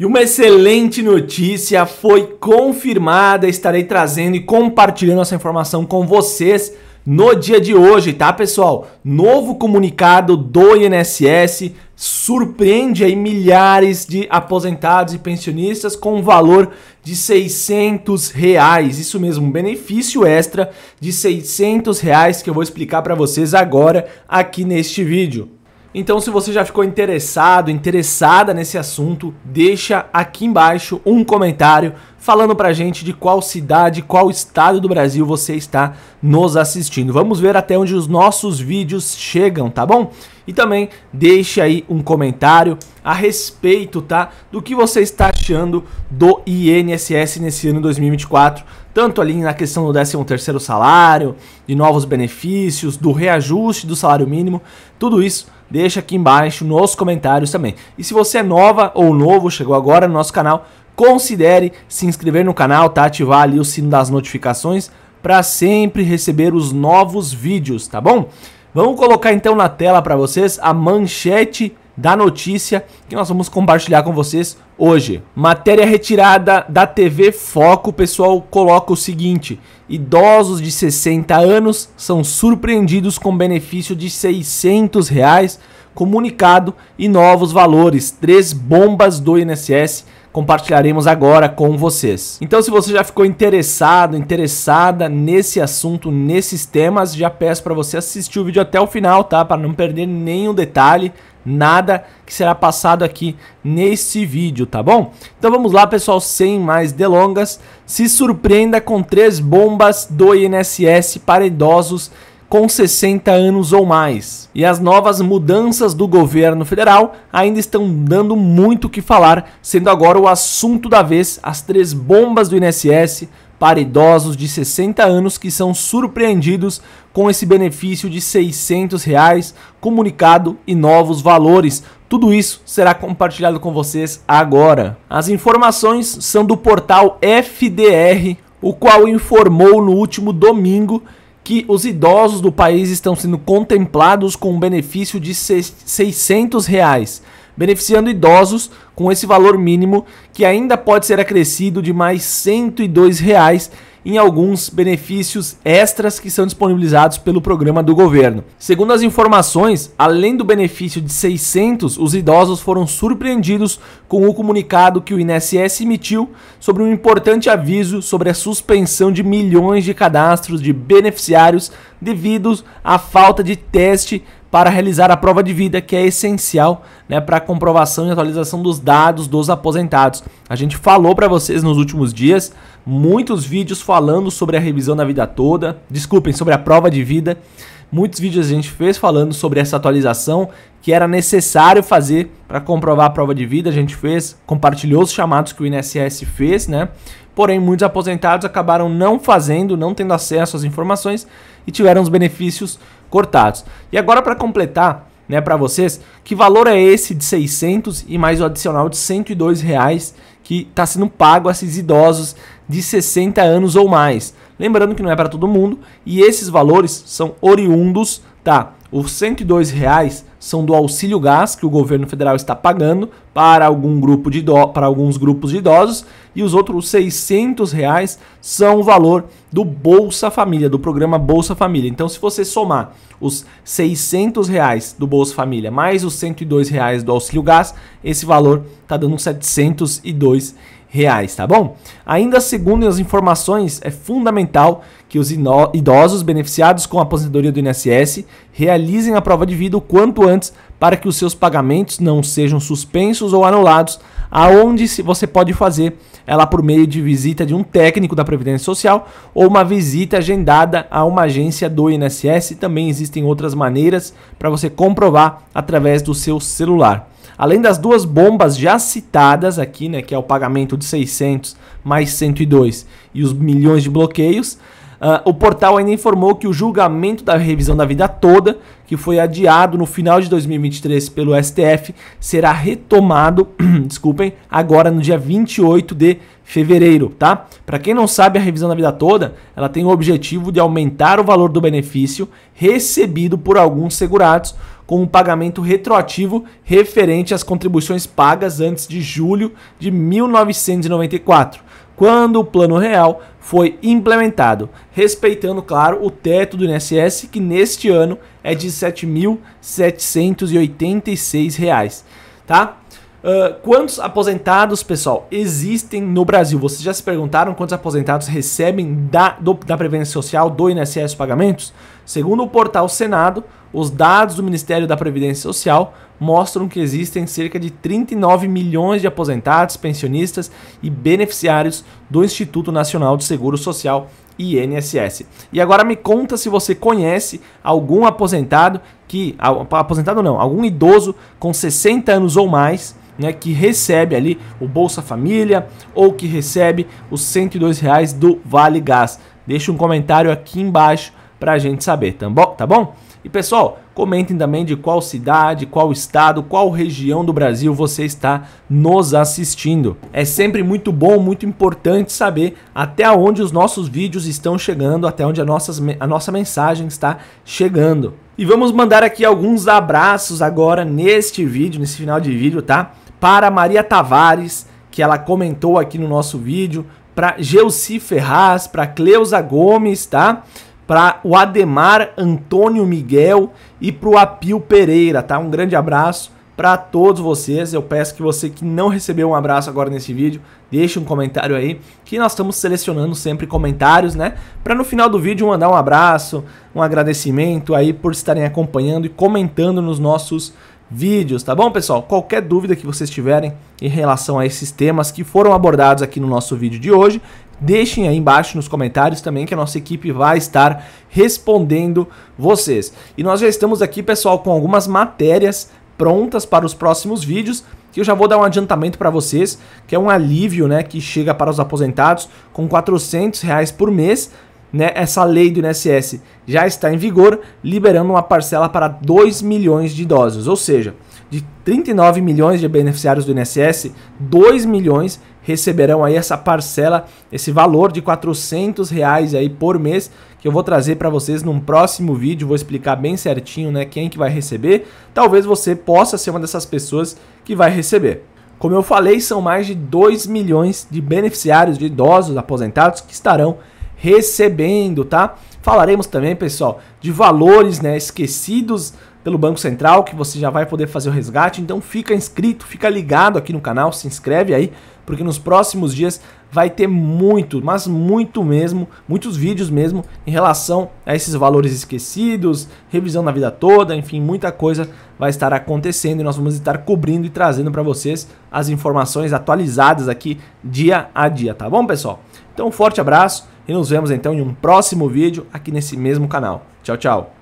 E uma excelente notícia foi confirmada. Estarei trazendo e compartilhando essa informação com vocês no dia de hoje, tá, pessoal? Novo comunicado do INSS surpreende aí milhares de aposentados e pensionistas com um valor de 600 reais. Isso mesmo, um benefício extra de 600 reais que eu vou explicar para vocês agora aqui neste vídeo. Então se você já ficou interessado, interessada nesse assunto, deixa aqui embaixo um comentário falando pra gente de qual cidade, qual estado do Brasil você está nos assistindo. Vamos ver até onde os nossos vídeos chegam, tá bom? E também deixe aí um comentário a respeito, tá? Do que você está achando do INSS nesse ano 2024 tanto ali na questão do 13 terceiro salário, de novos benefícios, do reajuste do salário mínimo, tudo isso deixa aqui embaixo nos comentários também. E se você é nova ou novo, chegou agora no nosso canal, considere se inscrever no canal, tá? Ativar ali o sino das notificações para sempre receber os novos vídeos, tá bom? Vamos colocar então na tela para vocês a manchete da notícia que nós vamos compartilhar com vocês hoje. Matéria retirada da TV Foco, o pessoal coloca o seguinte: idosos de 60 anos são surpreendidos com benefício de 600 reais, comunicado e novos valores. Três bombas do INSS compartilharemos agora com vocês. Então, se você já ficou interessado, interessada nesse assunto, nesses temas, já peço para você assistir o vídeo até o final, tá? Para não perder nenhum detalhe, nada que será passado aqui nesse vídeo, tá bom? Então vamos lá, pessoal, sem mais delongas. Se surpreenda com três bombas do INSS para idosos com 60 anos ou mais. E as novas mudanças do governo federal ainda estão dando muito o que falar, sendo agora o assunto da vez as três bombas do INSS para idosos de 60 anos que são surpreendidos com esse benefício de 600 reais, comunicado e novos valores. Tudo isso será compartilhado com vocês agora. As informações são do portal FDR, o qual informou no último domingo que os idosos do país estão sendo contemplados com um benefício de 600 reais beneficiando idosos com esse valor mínimo que ainda pode ser acrescido de mais R$ 102 reais em alguns benefícios extras que são disponibilizados pelo programa do governo. Segundo as informações, além do benefício de 600, os idosos foram surpreendidos com o comunicado que o INSS emitiu sobre um importante aviso sobre a suspensão de milhões de cadastros de beneficiários devido à falta de teste para realizar a prova de vida, que é essencial né, para a comprovação e atualização dos dados dos aposentados. A gente falou para vocês nos últimos dias muitos vídeos falando sobre a revisão da vida toda, desculpem, sobre a prova de vida. Muitos vídeos a gente fez falando sobre essa atualização que era necessário fazer para comprovar a prova de vida. A gente fez, compartilhou os chamados que o INSS fez, né? Porém, muitos aposentados acabaram não fazendo, não tendo acesso às informações e tiveram os benefícios cortados. E agora para completar, né, para vocês, que valor é esse de 600 e mais o adicional de 102 reais que está sendo pago a esses idosos de 60 anos ou mais. Lembrando que não é para todo mundo e esses valores são oriundos, tá? Os 102 reais são do auxílio gás que o governo federal está pagando para algum grupo de para alguns grupos de idosos e os outros 600 reais são o valor do Bolsa Família, do programa Bolsa Família. Então, se você somar os 600 reais do Bolsa Família mais os 102 reais do auxílio gás, esse valor está dando 702 reais reais, tá bom? Ainda segundo as informações, é fundamental que os idosos beneficiados com a aposentadoria do INSS realizem a prova de vida o quanto antes para que os seus pagamentos não sejam suspensos ou anulados, aonde você pode fazer ela por meio de visita de um técnico da Previdência Social ou uma visita agendada a uma agência do INSS. Também existem outras maneiras para você comprovar através do seu celular. Além das duas bombas já citadas aqui, né, que é o pagamento de 600 mais 102 e os milhões de bloqueios, Uh, o portal ainda informou que o julgamento da revisão da vida toda, que foi adiado no final de 2023 pelo STF, será retomado, desculpem, agora no dia 28 de fevereiro, tá? Para quem não sabe, a revisão da vida toda, ela tem o objetivo de aumentar o valor do benefício recebido por alguns segurados com um pagamento retroativo referente às contribuições pagas antes de julho de 1994 quando o Plano Real foi implementado, respeitando, claro, o teto do INSS, que neste ano é de R$ 7.786, tá? Uh, quantos aposentados, pessoal, existem no Brasil? Vocês já se perguntaram quantos aposentados recebem da, do, da Previdência Social, do INSS Pagamentos? Segundo o portal Senado, os dados do Ministério da Previdência Social mostram que existem cerca de 39 milhões de aposentados, pensionistas e beneficiários do Instituto Nacional de Seguro Social, INSS. E agora me conta se você conhece algum aposentado que. Aposentado não, algum idoso com 60 anos ou mais né, que recebe ali o Bolsa Família ou que recebe os 102 reais do Vale Gás. Deixa um comentário aqui embaixo para a gente saber, tá bom? Tá bom? E pessoal, comentem também de qual cidade, qual estado, qual região do Brasil você está nos assistindo. É sempre muito bom, muito importante saber até onde os nossos vídeos estão chegando, até onde a, nossas, a nossa mensagem está chegando. E vamos mandar aqui alguns abraços agora neste vídeo, nesse final de vídeo, tá? para Maria Tavares, que ela comentou aqui no nosso vídeo, para Geuci Ferraz, para Cleusa Gomes, tá? Para o Ademar Antônio Miguel e para o Apio Pereira, tá? Um grande abraço para todos vocês. Eu peço que você que não recebeu um abraço agora nesse vídeo, deixe um comentário aí, que nós estamos selecionando sempre comentários, né? Para no final do vídeo mandar um abraço, um agradecimento aí por estarem acompanhando e comentando nos nossos vídeos, tá bom, pessoal? Qualquer dúvida que vocês tiverem em relação a esses temas que foram abordados aqui no nosso vídeo de hoje, deixem aí embaixo nos comentários também que a nossa equipe vai estar respondendo vocês. E nós já estamos aqui, pessoal, com algumas matérias prontas para os próximos vídeos que eu já vou dar um adiantamento para vocês, que é um alívio, né, que chega para os aposentados com 400 reais por mês né, essa lei do INSS já está em vigor, liberando uma parcela para 2 milhões de idosos, ou seja, de 39 milhões de beneficiários do INSS, 2 milhões receberão aí essa parcela, esse valor de 400 reais aí por mês, que eu vou trazer para vocês num próximo vídeo, vou explicar bem certinho né, quem que vai receber, talvez você possa ser uma dessas pessoas que vai receber. Como eu falei, são mais de 2 milhões de beneficiários de idosos aposentados que estarão recebendo, tá? Falaremos também, pessoal, de valores, né, esquecidos pelo Banco Central, que você já vai poder fazer o resgate. Então fica inscrito, fica ligado aqui no canal, se inscreve aí, porque nos próximos dias vai ter muito, mas muito mesmo, muitos vídeos mesmo em relação a esses valores esquecidos, revisão na vida toda, enfim, muita coisa vai estar acontecendo e nós vamos estar cobrindo e trazendo para vocês as informações atualizadas aqui dia a dia, tá bom, pessoal? Então, um forte abraço. E nos vemos então em um próximo vídeo aqui nesse mesmo canal. Tchau, tchau!